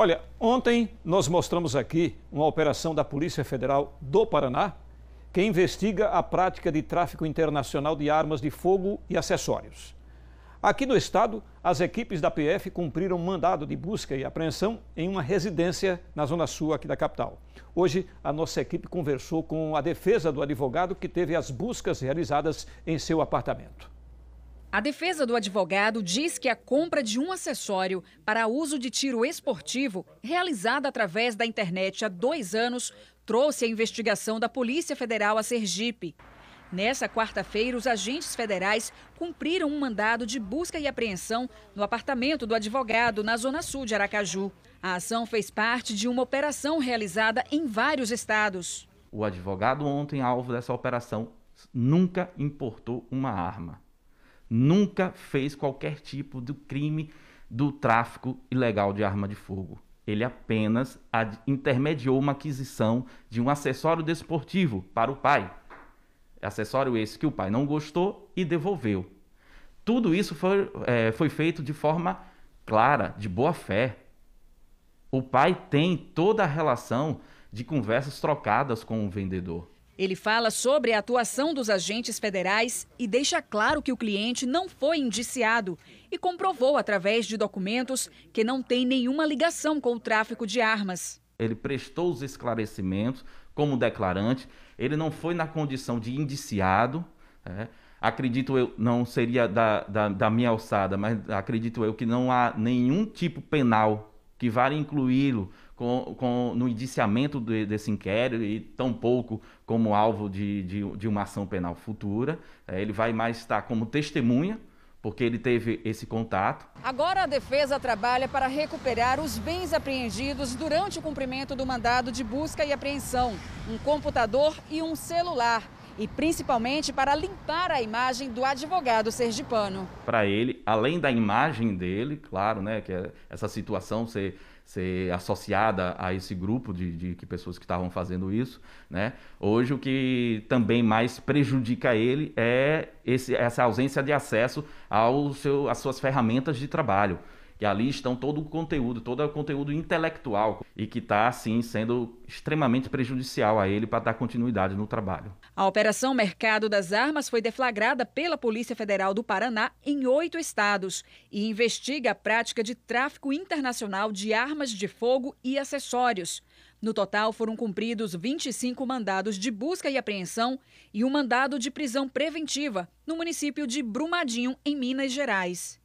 Olha, ontem nós mostramos aqui uma operação da Polícia Federal do Paraná que investiga a prática de tráfico internacional de armas de fogo e acessórios. Aqui no estado, as equipes da PF cumpriram um mandado de busca e apreensão em uma residência na zona sul aqui da capital. Hoje, a nossa equipe conversou com a defesa do advogado que teve as buscas realizadas em seu apartamento. A defesa do advogado diz que a compra de um acessório para uso de tiro esportivo, realizada através da internet há dois anos, trouxe a investigação da Polícia Federal a Sergipe. Nessa quarta-feira, os agentes federais cumpriram um mandado de busca e apreensão no apartamento do advogado na Zona Sul de Aracaju. A ação fez parte de uma operação realizada em vários estados. O advogado, ontem, alvo dessa operação, nunca importou uma arma nunca fez qualquer tipo de crime do tráfico ilegal de arma de fogo. Ele apenas intermediou uma aquisição de um acessório desportivo para o pai. Acessório esse que o pai não gostou e devolveu. Tudo isso foi, é, foi feito de forma clara, de boa fé. O pai tem toda a relação de conversas trocadas com o vendedor. Ele fala sobre a atuação dos agentes federais e deixa claro que o cliente não foi indiciado e comprovou através de documentos que não tem nenhuma ligação com o tráfico de armas. Ele prestou os esclarecimentos como declarante, ele não foi na condição de indiciado. É, acredito eu, não seria da, da, da minha alçada, mas acredito eu que não há nenhum tipo penal que vá incluí-lo com, com, no indiciamento de, desse inquérito e tão pouco como alvo de, de, de uma ação penal futura. É, ele vai mais estar como testemunha, porque ele teve esse contato. Agora a defesa trabalha para recuperar os bens apreendidos durante o cumprimento do mandado de busca e apreensão: um computador e um celular e principalmente para limpar a imagem do advogado sergipano. Para ele, além da imagem dele, claro, né, que é essa situação ser, ser associada a esse grupo de, de, pessoas que estavam fazendo isso, né, hoje o que também mais prejudica ele é esse, essa ausência de acesso ao seu, às suas ferramentas de trabalho que ali estão todo o conteúdo, todo o conteúdo intelectual e que está, assim, sendo extremamente prejudicial a ele para dar continuidade no trabalho. A Operação Mercado das Armas foi deflagrada pela Polícia Federal do Paraná em oito estados e investiga a prática de tráfico internacional de armas de fogo e acessórios. No total, foram cumpridos 25 mandados de busca e apreensão e um mandado de prisão preventiva no município de Brumadinho, em Minas Gerais.